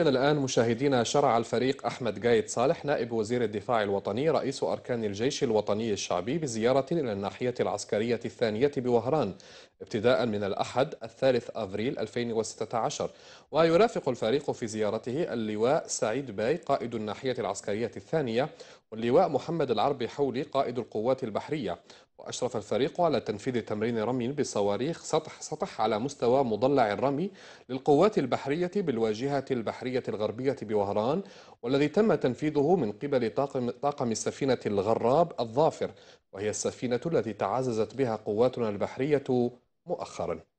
إلى الآن مشاهدينا شرع الفريق أحمد قايد صالح نائب وزير الدفاع الوطني رئيس أركان الجيش الوطني الشعبي بزيارة إلى الناحية العسكرية الثانية بوهران ابتداء من الأحد الثالث أفريل 2016 ويرافق الفريق في زيارته اللواء سعيد باي قائد الناحية العسكرية الثانية واللواء محمد العربي حولي قائد القوات البحرية وأشرف الفريق على تنفيذ تمرين رمي بصواريخ سطح سطح على مستوى مضلع الرمي للقوات البحرية بالواجهة البحرية الغربية بوهران والذي تم تنفيذه من قبل طاقم, طاقم السفينة الغراب الظافر وهي السفينة التي تعززت بها قواتنا البحرية مؤخراً